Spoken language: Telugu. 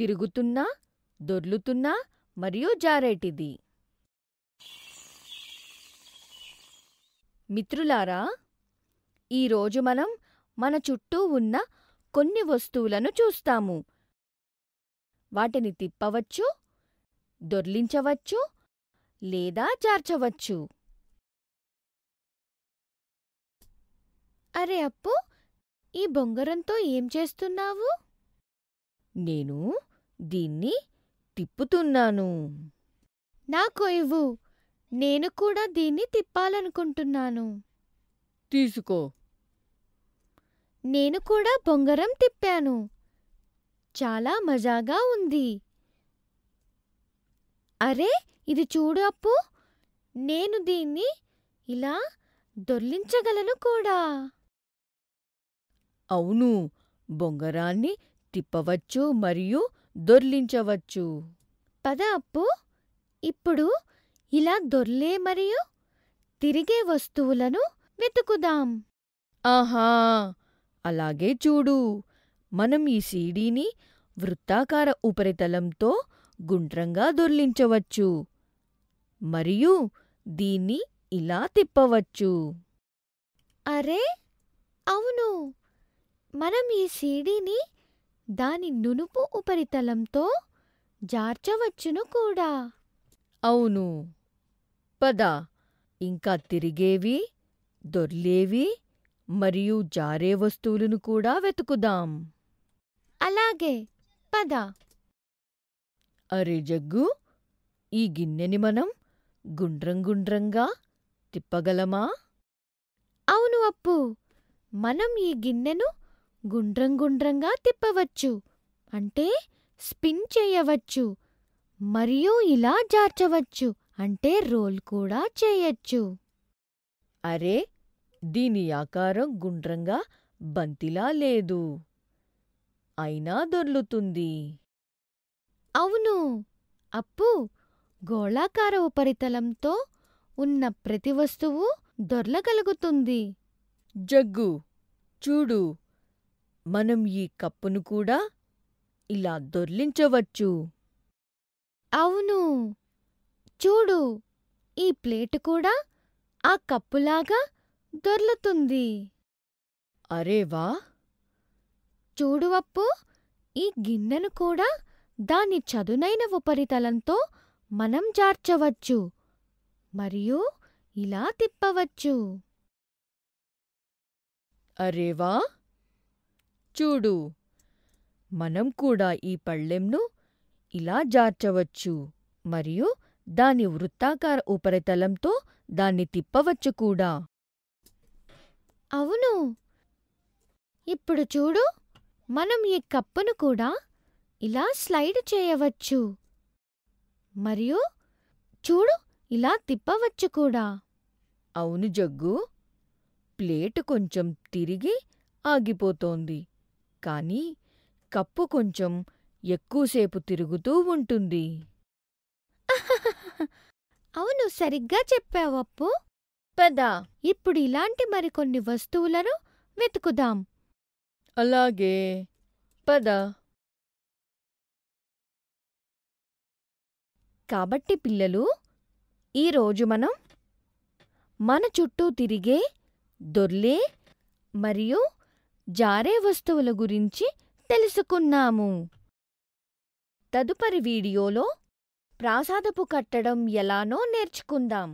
తిరుగుతున్నా దొర్లుతున్నా మరియు జారేటిది మిత్రులారా ఈరోజు మనం మన చుట్టూ ఉన్న కొన్ని వస్తువులను చూస్తాము వాటిని తిప్పవచ్చు దొర్లించవచ్చు లేదా జార్చవచ్చు అరే అప్పు ఈ బొంగరంతో ఏం చేస్తున్నావు నేను దీన్ని తిప్పుతున్నాను నా కొయ్యవు నేను కూడా దీన్ని తిప్పాలనుకుంటున్నాను తీసుకో నేను కూడా బొంగరం తిప్పాను చాలా మజాగా ఉంది అరే ఇది చూడు అప్పు నేను దీన్ని ఇలా దొర్లించగలను కూడా అవును బొంగరాన్ని తిప్పవచ్చు మరియు దొర్లించవచ్చు పద అప్పు ఇప్పుడు ఇలా దొర్లే మరియు తిరిగే వస్తువులను వెతుకుదాం ఆహా అలాగే చూడు మనం ఈ సీడీని వృత్తాకార ఉపరితలంతో గుండ్రంగా దొర్లించవచ్చు మరియు దీన్ని ఇలా తిప్పవచ్చు అరే అవును మనం ఈ సీడీని దాని నునుపు ఉపరితలంతో జార్చవచ్చును కూడా అవును పద ఇంకా తిరిగేవి దొర్లేవి మరియు జారే వస్తువులను కూడా వెతుకుదాం అలాగే పద అరే జగ్గు ఈ గిన్నెని మనం గుండ్రం గుండ్రంగా తిప్పగలమా అవును అప్పు మనం ఈ గిన్నెను గుండ్రం గుండ్రంగా తిప్పవచ్చు అంటే స్పిన్ చేయవచ్చు మరియు ఇలా జార్చవచ్చు అంటే రోల్ కూడా చేయొచ్చు అరే దీని ఆకారం గుండ్రంగా బంతిలా లేదు అయినా దొర్లుతుంది అవును అప్పు గోళాకార ఉపరితలంతో ఉన్న ప్రతి వస్తువు దొర్లగలుగుతుంది జగ్గు చూడు మనం ఈ కప్పును కూడా ఇలా దొర్లించవచ్చు అవును చూడు ఈ ప్లేటు కూడా ఆ కప్పులాగా దొర్లుతుంది అరేవా చూడువప్పు ఈ గిన్నెను కూడా దాని చదునైన ఉపరితలంతో మనం జార్చవచ్చు మరియు ఇలా తిప్పవచ్చు అరేవా చూడు మనం కూడా ఈ పళ్ళెంను ఇలా జార్చవచ్చు మరియు దాని వృత్తాకార ఉపరితలంతో దాన్ని తిప్పవచ్చు కూడా అవును ఇప్పుడు చూడు మనం ఈ కప్పును కూడా ఇలా స్లైడ్ చేయవచ్చు మరియు చూడు ఇలా తిప్పవచ్చు కూడా అవును జగ్గు ప్లేటు కొంచెం తిరిగి ఆగిపోతోంది కానీ కప్పు కొంచెం ఎక్కువసేపు తిరుగుతూ ఉంటుంది అవును సరిగ్గా చెప్పావప్పు అప్పు పద ఇప్పుడు ఇలాంటి మరికొన్ని వస్తువులను వెతుకుదాం అలాగే పద కాబట్టి పిల్లలు ఈరోజు మనం మన చుట్టూ తిరిగే దొర్లే మరియు జారే వస్తువుల గురించి తెలుసుకున్నాము తదుపరి వీడియోలో ప్రాసాదపు కట్టడం ఎలానో నేర్చుకుందాం